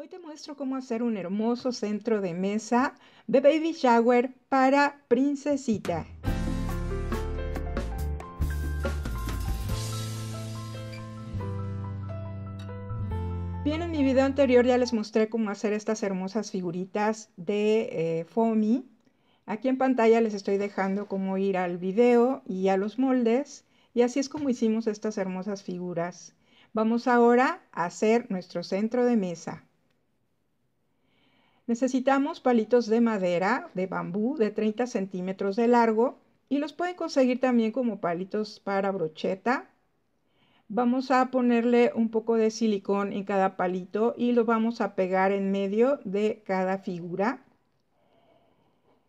Hoy te muestro cómo hacer un hermoso centro de mesa de baby shower para princesita. Bien, en mi video anterior ya les mostré cómo hacer estas hermosas figuritas de eh, Fomi. Aquí en pantalla les estoy dejando cómo ir al video y a los moldes. Y así es como hicimos estas hermosas figuras. Vamos ahora a hacer nuestro centro de mesa. Necesitamos palitos de madera, de bambú, de 30 centímetros de largo y los pueden conseguir también como palitos para brocheta. Vamos a ponerle un poco de silicón en cada palito y lo vamos a pegar en medio de cada figura.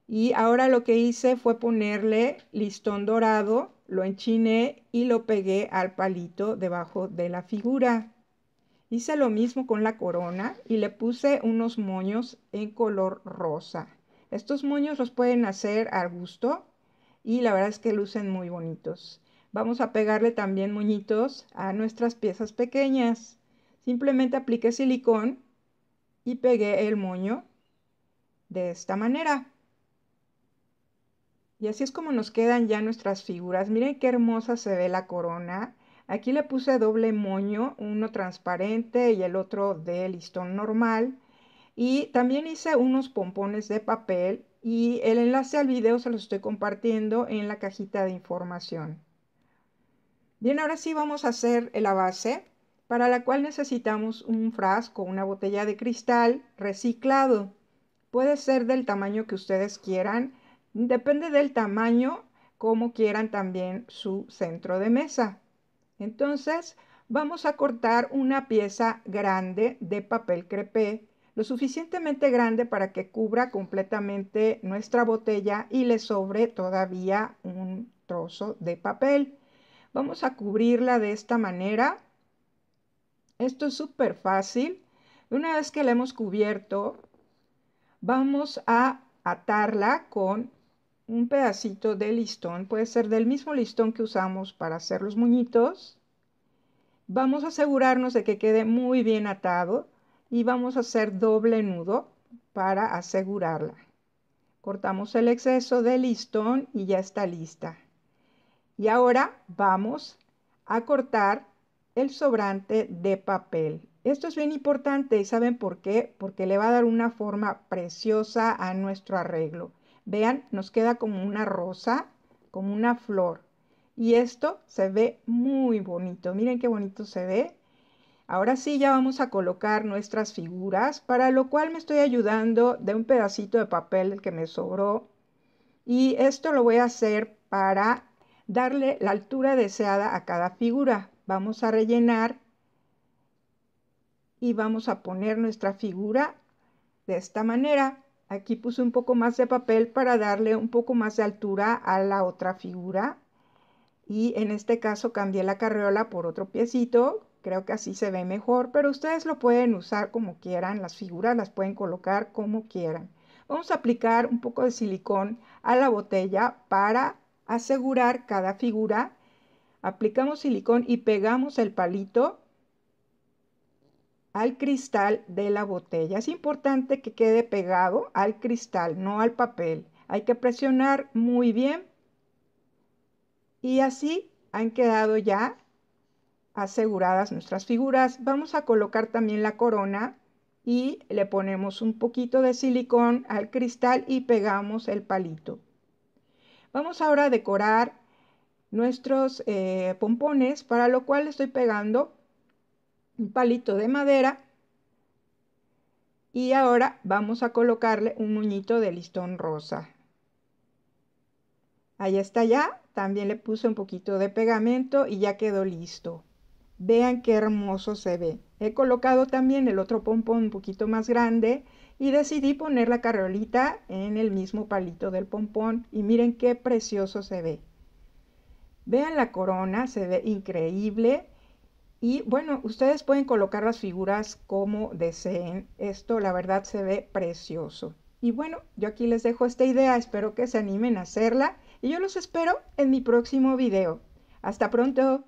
Y ahora lo que hice fue ponerle listón dorado, lo enchiné y lo pegué al palito debajo de la figura. Hice lo mismo con la corona y le puse unos moños en color rosa. Estos moños los pueden hacer a gusto y la verdad es que lucen muy bonitos. Vamos a pegarle también moñitos a nuestras piezas pequeñas. Simplemente apliqué silicón y pegué el moño de esta manera. Y así es como nos quedan ya nuestras figuras. Miren qué hermosa se ve la corona. Aquí le puse doble moño, uno transparente y el otro de listón normal. Y también hice unos pompones de papel y el enlace al video se los estoy compartiendo en la cajita de información. Bien, ahora sí vamos a hacer la base, para la cual necesitamos un frasco, una botella de cristal reciclado. Puede ser del tamaño que ustedes quieran, depende del tamaño, como quieran también su centro de mesa. Entonces vamos a cortar una pieza grande de papel crepé, lo suficientemente grande para que cubra completamente nuestra botella y le sobre todavía un trozo de papel. Vamos a cubrirla de esta manera. Esto es súper fácil. Una vez que la hemos cubierto, vamos a atarla con un pedacito de listón, puede ser del mismo listón que usamos para hacer los muñitos. Vamos a asegurarnos de que quede muy bien atado y vamos a hacer doble nudo para asegurarla. Cortamos el exceso de listón y ya está lista. Y ahora vamos a cortar el sobrante de papel. Esto es bien importante y ¿saben por qué? Porque le va a dar una forma preciosa a nuestro arreglo. Vean, nos queda como una rosa, como una flor. Y esto se ve muy bonito. Miren qué bonito se ve. Ahora sí ya vamos a colocar nuestras figuras, para lo cual me estoy ayudando de un pedacito de papel que me sobró. Y esto lo voy a hacer para darle la altura deseada a cada figura. Vamos a rellenar y vamos a poner nuestra figura de esta manera. Aquí puse un poco más de papel para darle un poco más de altura a la otra figura. Y en este caso cambié la carreola por otro piecito. Creo que así se ve mejor, pero ustedes lo pueden usar como quieran. Las figuras las pueden colocar como quieran. Vamos a aplicar un poco de silicón a la botella para asegurar cada figura. Aplicamos silicón y pegamos el palito al cristal de la botella. Es importante que quede pegado al cristal, no al papel. Hay que presionar muy bien. Y así han quedado ya aseguradas nuestras figuras. Vamos a colocar también la corona y le ponemos un poquito de silicón al cristal y pegamos el palito. Vamos ahora a decorar nuestros eh, pompones, para lo cual estoy pegando palito de madera y ahora vamos a colocarle un muñito de listón rosa. Ahí está ya, también le puse un poquito de pegamento y ya quedó listo. Vean qué hermoso se ve. He colocado también el otro pompón un poquito más grande y decidí poner la carolita en el mismo palito del pompón y miren qué precioso se ve. Vean la corona, se ve increíble y bueno, ustedes pueden colocar las figuras como deseen. Esto la verdad se ve precioso. Y bueno, yo aquí les dejo esta idea, espero que se animen a hacerla y yo los espero en mi próximo video. Hasta pronto.